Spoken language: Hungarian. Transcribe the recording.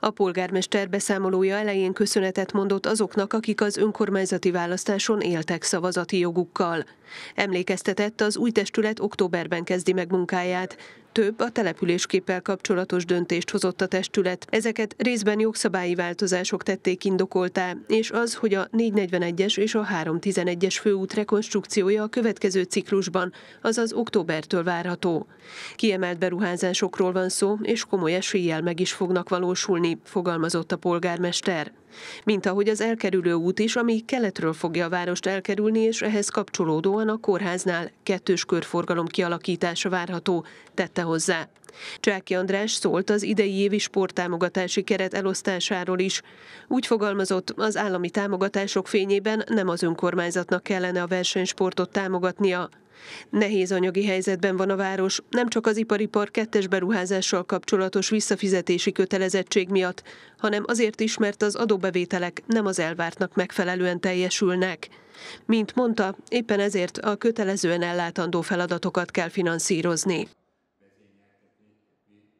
A polgármester beszámolója elején köszönetet mondott azoknak, akik az önkormányzati választáson éltek szavazati jogukkal. Emlékeztetett, az új testület októberben kezdi meg munkáját. Több a településképpel kapcsolatos döntést hozott a testület. Ezeket részben jogszabályi változások tették indokoltá, és az, hogy a 441-es és a 311-es főút rekonstrukciója a következő ciklusban, azaz októbertől várható. Kiemelt beruházásokról van szó, és komoly eséllyel meg is fognak valósulni, fogalmazott a polgármester. Mint ahogy az elkerülő út is, ami keletről fogja a várost elkerülni, és ehhez kapcsolódóan a kórháznál kettős körforgalom kialakítása várható, tette hozzá. Csáki András szólt az idei évi sporttámogatási keret elosztásáról is. Úgy fogalmazott, az állami támogatások fényében nem az önkormányzatnak kellene a versenysportot támogatnia, Nehéz anyagi helyzetben van a város, nem csak az iparipar kettes beruházással kapcsolatos visszafizetési kötelezettség miatt, hanem azért is, mert az adóbevételek nem az elvártnak megfelelően teljesülnek. Mint mondta, éppen ezért a kötelezően ellátandó feladatokat kell finanszírozni.